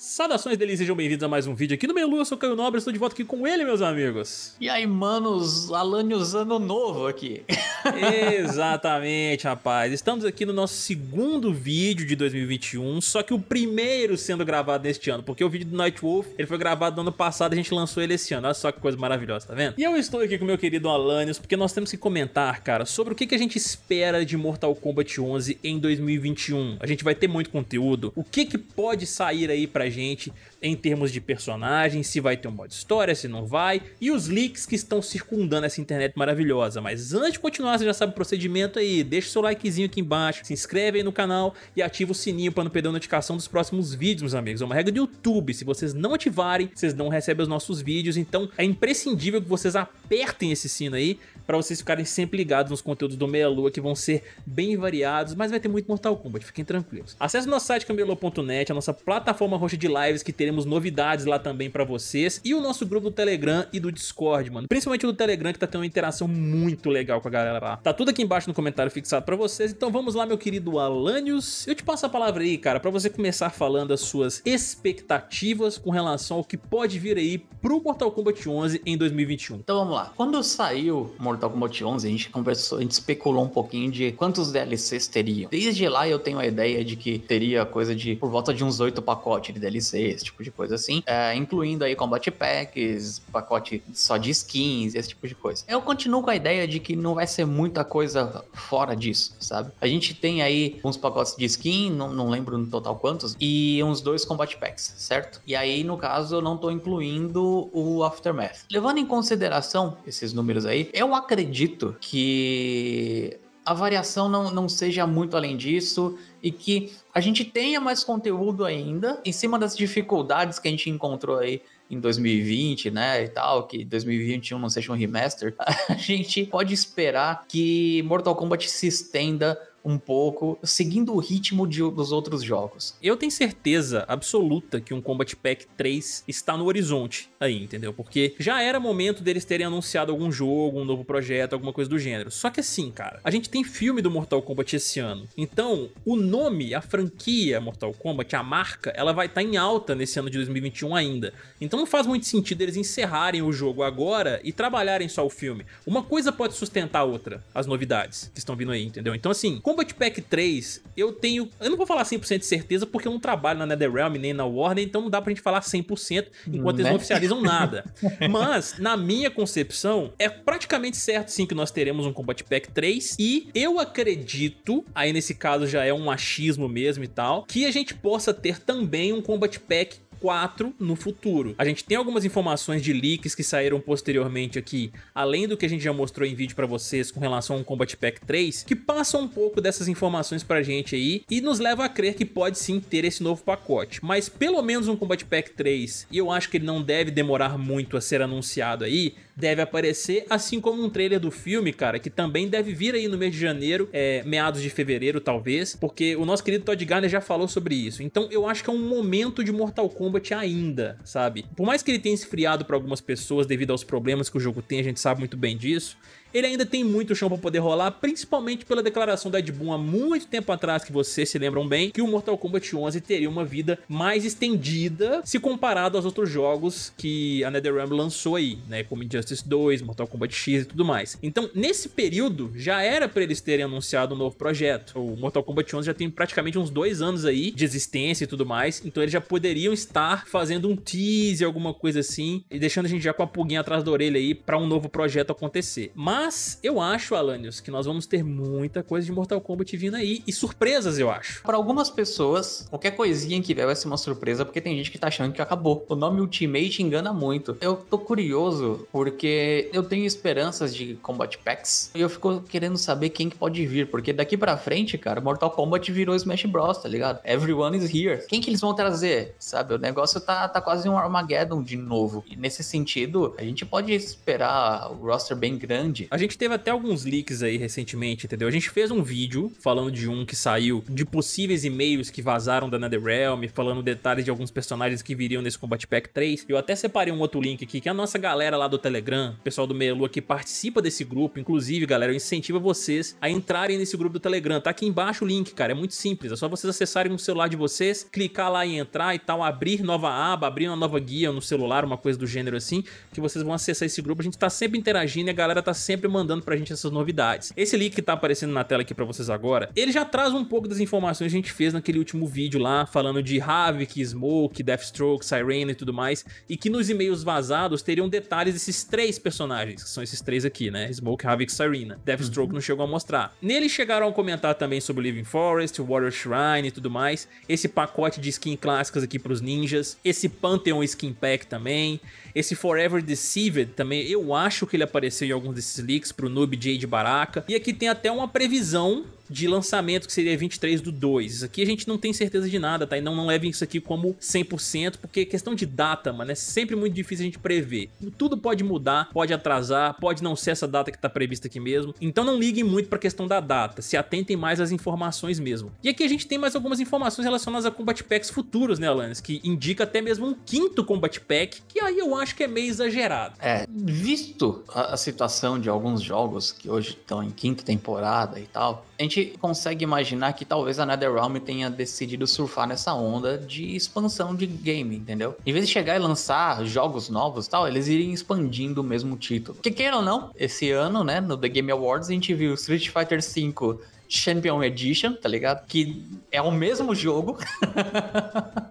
Saudações deles, sejam bem-vindos a mais um vídeo aqui no Meio Lua, eu sou Caio Nobre, estou de volta aqui com ele, meus amigos. E aí, manos, Alanios Ano Novo aqui. Exatamente, rapaz. Estamos aqui no nosso segundo vídeo de 2021, só que o primeiro sendo gravado neste ano, porque o vídeo do Night Wolf, ele foi gravado no ano passado, e a gente lançou ele esse ano, olha só que coisa maravilhosa, tá vendo? E eu estou aqui com meu querido Alanios, porque nós temos que comentar, cara, sobre o que a gente espera de Mortal Kombat 11 em 2021. A gente vai ter muito conteúdo, o que que pode sair aí pra gente em termos de personagens, se vai ter um modo história, se não vai, e os leaks que estão circundando essa internet maravilhosa. Mas antes de continuar, você já sabe o procedimento aí, deixa o seu likezinho aqui embaixo, se inscreve aí no canal e ativa o sininho para não perder a notificação dos próximos vídeos, meus amigos. É uma regra do YouTube, se vocês não ativarem, vocês não recebem os nossos vídeos, então é imprescindível que vocês apertem esse sino aí para vocês ficarem sempre ligados nos conteúdos do Meia Lua que vão ser bem variados, mas vai ter muito Mortal Kombat, fiquem tranquilos. Acesse o nosso site camelô.net, a nossa plataforma roxa de lives que teremos teremos novidades lá também pra vocês. E o nosso grupo do Telegram e do Discord, mano. Principalmente o do Telegram, que tá tendo uma interação muito legal com a galera lá. Tá tudo aqui embaixo no comentário fixado pra vocês. Então vamos lá, meu querido Alanios. Eu te passo a palavra aí, cara, pra você começar falando as suas expectativas com relação ao que pode vir aí pro Mortal Kombat 11 em 2021. Então vamos lá. Quando saiu Mortal Kombat 11, a gente conversou, a gente especulou um pouquinho de quantos DLCs teriam. Desde lá eu tenho a ideia de que teria coisa de por volta de uns oito pacotes de DLCs, tipo tipo de coisa assim, é, incluindo aí combat packs, pacote só de skins, esse tipo de coisa. Eu continuo com a ideia de que não vai ser muita coisa fora disso, sabe? A gente tem aí uns pacotes de skin, não, não lembro no total quantos, e uns dois combat packs, certo? E aí, no caso, eu não tô incluindo o Aftermath. Levando em consideração esses números aí, eu acredito que a variação não, não seja muito além disso e que a gente tenha mais conteúdo ainda em cima das dificuldades que a gente encontrou aí em 2020, né, e tal, que 2021 não seja um remaster, a gente pode esperar que Mortal Kombat se estenda um pouco, seguindo o ritmo de, dos outros jogos. Eu tenho certeza absoluta que um Combat Pack 3 está no horizonte aí, entendeu? Porque já era momento deles terem anunciado algum jogo, um novo projeto, alguma coisa do gênero. Só que assim, cara, a gente tem filme do Mortal Kombat esse ano. Então, o nome, a franquia Mortal Kombat, a marca, ela vai estar tá em alta nesse ano de 2021 ainda. Então não faz muito sentido eles encerrarem o jogo agora e trabalharem só o filme. Uma coisa pode sustentar a outra, as novidades que estão vindo aí, entendeu? Então assim, Combat Pack 3, eu tenho. Eu não vou falar 100% de certeza, porque eu não trabalho na NetherRealm nem na Warner, então não dá pra gente falar 100% enquanto né? eles não né? oficializam nada. Mas, na minha concepção, é praticamente certo sim que nós teremos um Combat Pack 3. E eu acredito, aí nesse caso já é um achismo mesmo e tal, que a gente possa ter também um Combat Pack 4 no futuro. A gente tem algumas informações de leaks que saíram posteriormente aqui, além do que a gente já mostrou em vídeo para vocês com relação ao Combat Pack 3, que passam um pouco dessas informações pra gente aí e nos leva a crer que pode sim ter esse novo pacote. Mas pelo menos um Combat Pack 3, e eu acho que ele não deve demorar muito a ser anunciado aí, deve aparecer, assim como um trailer do filme, cara, que também deve vir aí no mês de janeiro, é, meados de fevereiro, talvez, porque o nosso querido Todd Garner já falou sobre isso. Então eu acho que é um momento de Mortal Kombat ainda, sabe? Por mais que ele tenha esfriado para algumas pessoas devido aos problemas que o jogo tem, a gente sabe muito bem disso ele ainda tem muito chão para poder rolar, principalmente pela declaração da Ed Boon há muito tempo atrás, que vocês se lembram bem, que o Mortal Kombat 11 teria uma vida mais estendida se comparado aos outros jogos que a NetherRealm lançou aí, né, como Injustice 2, Mortal Kombat X e tudo mais. Então, nesse período, já era para eles terem anunciado um novo projeto. O Mortal Kombat 11 já tem praticamente uns dois anos aí de existência e tudo mais, então eles já poderiam estar fazendo um teaser, alguma coisa assim, e deixando a gente já com a pulguinha atrás da orelha aí para um novo projeto acontecer. Mas mas eu acho, Alanios, que nós vamos ter muita coisa de Mortal Kombat vindo aí. E surpresas, eu acho. Para algumas pessoas, qualquer coisinha que vier vai ser uma surpresa, porque tem gente que tá achando que acabou. O nome Ultimate engana muito. Eu tô curioso, porque eu tenho esperanças de Combat Packs. E eu fico querendo saber quem que pode vir. Porque daqui para frente, cara, Mortal Kombat virou Smash Bros, tá ligado? Everyone is here. Quem que eles vão trazer? Sabe? O negócio tá, tá quase um Armageddon de novo. E nesse sentido, a gente pode esperar o roster bem grande a gente teve até alguns leaks aí recentemente, entendeu? A gente fez um vídeo falando de um que saiu, de possíveis e-mails que vazaram da NetherRealm, falando detalhes de alguns personagens que viriam nesse Combat Pack 3. Eu até separei um outro link aqui, que é a nossa galera lá do Telegram, o pessoal do Meia Lua que participa desse grupo. Inclusive, galera, eu incentivo vocês a entrarem nesse grupo do Telegram. Tá aqui embaixo o link, cara. É muito simples. É só vocês acessarem o celular de vocês, clicar lá e entrar e tal, abrir nova aba, abrir uma nova guia no celular, uma coisa do gênero assim, que vocês vão acessar esse grupo. A gente tá sempre interagindo e a galera tá sempre sempre mandando pra gente essas novidades. Esse link que tá aparecendo na tela aqui pra vocês agora, ele já traz um pouco das informações que a gente fez naquele último vídeo lá, falando de Havik, Smoke, Deathstroke, Sirena e tudo mais, e que nos e-mails vazados teriam detalhes desses três personagens, que são esses três aqui, né? Smoke, Havik Sirena. Deathstroke uhum. não chegou a mostrar. Nele chegaram a comentar também sobre Living Forest, Warrior Shrine e tudo mais, esse pacote de skin clássicas aqui pros ninjas, esse Pantheon Skin Pack também, esse Forever Deceived também, eu acho que ele apareceu em alguns desses leaks pro Noob Jade Baraka. E aqui tem até uma previsão de lançamento, que seria 23 do 2. Isso aqui a gente não tem certeza de nada, tá? E não, não levem isso aqui como 100%, porque é questão de data, mano, é sempre muito difícil a gente prever. Tudo pode mudar, pode atrasar, pode não ser essa data que tá prevista aqui mesmo. Então não liguem muito pra questão da data, se atentem mais às informações mesmo. E aqui a gente tem mais algumas informações relacionadas a Combat Packs futuros, né, Alanis? Que indica até mesmo um quinto Combat Pack, que aí eu acho que é meio exagerado. É, visto a, a situação de alguns jogos que hoje estão em quinta temporada e tal, a gente gente consegue imaginar que talvez a NetherRealm tenha decidido surfar nessa onda de expansão de game, entendeu? Em vez de chegar e lançar jogos novos e tal, eles iriam expandindo o mesmo título. Que queira ou não, esse ano, né, no The Game Awards, a gente viu Street Fighter V Champion Edition, tá ligado? Que é o mesmo jogo.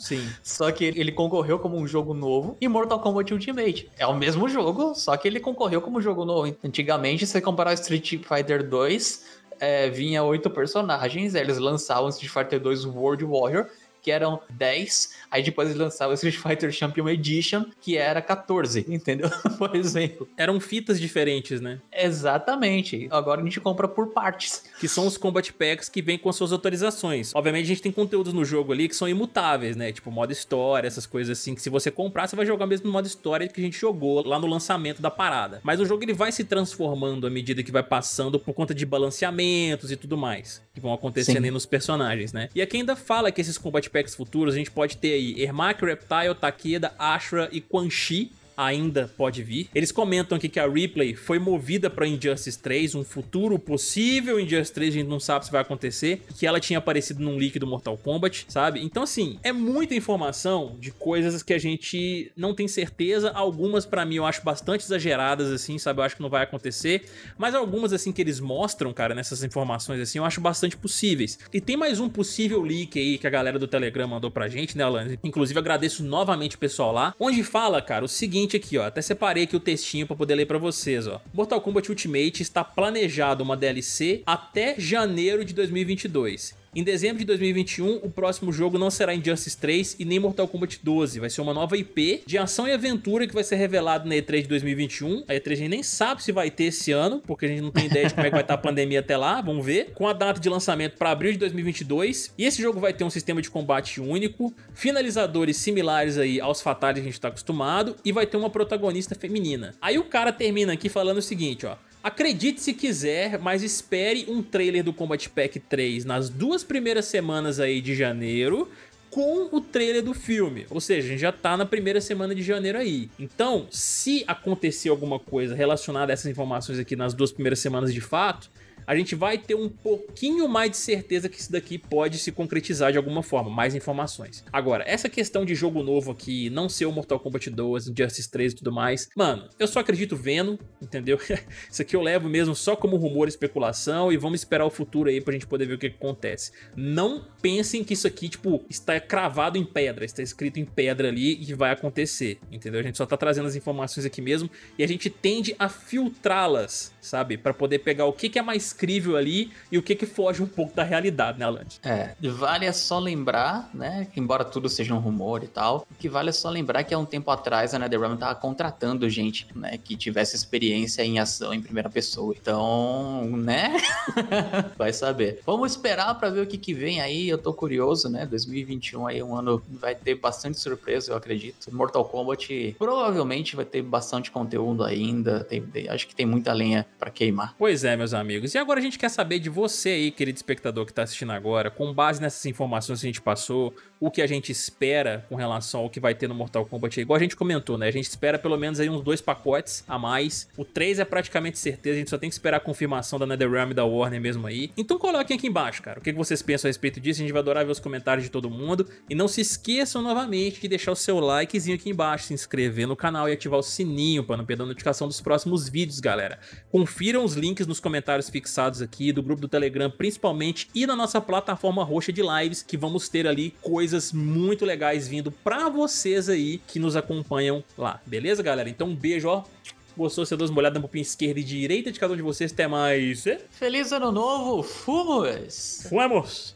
Sim. Só que ele concorreu como um jogo novo. E Mortal Kombat Ultimate. É o mesmo jogo, só que ele concorreu como um jogo novo. Antigamente, se você comparar Street Fighter 2 é, vinha oito personagens, eles lançavam Street Fighter 2 World Warrior, que eram 10, aí depois eles lançavam Street Fighter Champion Edition, que era 14, entendeu? Por exemplo. Eram fitas diferentes, né? Exatamente. Agora a gente compra por partes. Que são os combat packs que vêm com as suas autorizações. Obviamente a gente tem conteúdos no jogo ali que são imutáveis, né? Tipo modo história, essas coisas assim, que se você comprar, você vai jogar mesmo no modo história que a gente jogou lá no lançamento da parada. Mas o jogo ele vai se transformando à medida que vai passando por conta de balanceamentos e tudo mais que vão acontecendo aí nos personagens, né? E aqui ainda fala que esses combat packs futuros a gente pode ter aí Ermac, Reptile, Takeda, Ashra e Quan Chi ainda pode vir. Eles comentam aqui que a Ripley foi movida para Injustice 3, um futuro possível Injustice 3, a gente não sabe se vai acontecer, que ela tinha aparecido num leak do Mortal Kombat, sabe? Então assim, é muita informação de coisas que a gente não tem certeza, algumas para mim eu acho bastante exageradas assim, sabe? Eu acho que não vai acontecer, mas algumas assim que eles mostram, cara, nessas informações assim, eu acho bastante possíveis. E tem mais um possível leak aí que a galera do Telegram mandou pra gente, né, Alan? Inclusive agradeço novamente o pessoal lá, onde fala, cara, o seguinte seguinte aqui, ó, até separei aqui o textinho para poder ler para vocês, ó. Mortal Kombat Ultimate está planejado uma DLC até janeiro de 2022. Em dezembro de 2021, o próximo jogo não será Injustice 3 e nem Mortal Kombat 12. Vai ser uma nova IP de ação e aventura que vai ser revelado na E3 de 2021. A E3 a gente nem sabe se vai ter esse ano, porque a gente não tem ideia de como é que vai estar tá a pandemia até lá. Vamos ver. Com a data de lançamento para abril de 2022. E esse jogo vai ter um sistema de combate único, finalizadores similares aí aos Fatal que a gente está acostumado e vai ter uma protagonista feminina. Aí o cara termina aqui falando o seguinte, ó. Acredite se quiser, mas espere um trailer do Combat Pack 3 nas duas primeiras semanas aí de janeiro com o trailer do filme. Ou seja, a gente já tá na primeira semana de janeiro aí. Então, se acontecer alguma coisa relacionada a essas informações aqui nas duas primeiras semanas de fato, a gente vai ter um pouquinho mais de certeza que isso daqui pode se concretizar de alguma forma, mais informações. Agora, essa questão de jogo novo aqui, não ser o Mortal Kombat 2, Injustice 3 e tudo mais, mano, eu só acredito vendo, entendeu? isso aqui eu levo mesmo só como rumor, especulação e vamos esperar o futuro aí pra gente poder ver o que, acontece. Não pensem que isso aqui, tipo, está cravado em pedra, está escrito em pedra ali e vai acontecer, entendeu? A gente só tá trazendo as informações aqui mesmo e a gente tende a filtrá-las, sabe? para poder pegar o que, que é mais incrível ali e o que que foge um pouco da realidade, né, Alan? É, vale é só lembrar, né, que embora tudo seja um rumor e tal, o que vale é só lembrar que há um tempo atrás a NetherRealm estava contratando gente, né, que tivesse experiência em ação em primeira pessoa. Então, né? vai saber. Vamos esperar para ver o que que vem aí, eu tô curioso, né? 2021 aí é um ano vai ter bastante surpresa, eu acredito. Mortal Kombat provavelmente vai ter bastante conteúdo ainda, tem, tem acho que tem muita lenha para queimar. Pois é, meus amigos. E agora agora a gente quer saber de você aí, querido espectador que está assistindo agora, com base nessas informações que a gente passou, o que a gente espera com relação ao que vai ter no Mortal Kombat. Igual a gente comentou, né? A gente espera pelo menos aí uns dois pacotes a mais. O 3 é praticamente certeza, a gente só tem que esperar a confirmação da NetherRealm e da Warner mesmo aí. Então coloquem aqui embaixo, cara, o que vocês pensam a respeito disso. A gente vai adorar ver os comentários de todo mundo. E não se esqueçam novamente de deixar o seu likezinho aqui embaixo, se inscrever no canal e ativar o sininho para não perder a notificação dos próximos vídeos, galera. Confiram os links nos comentários fixados aqui, do grupo do Telegram principalmente e na nossa plataforma roxa de lives, que vamos ter ali coisas muito legais vindo para vocês aí que nos acompanham lá. Beleza, galera? Então um beijo, ó. Gostou? Você deu uma olhada na esquerda e direita de cada um de vocês. Até mais. Feliz ano novo. Fumos! Fumos!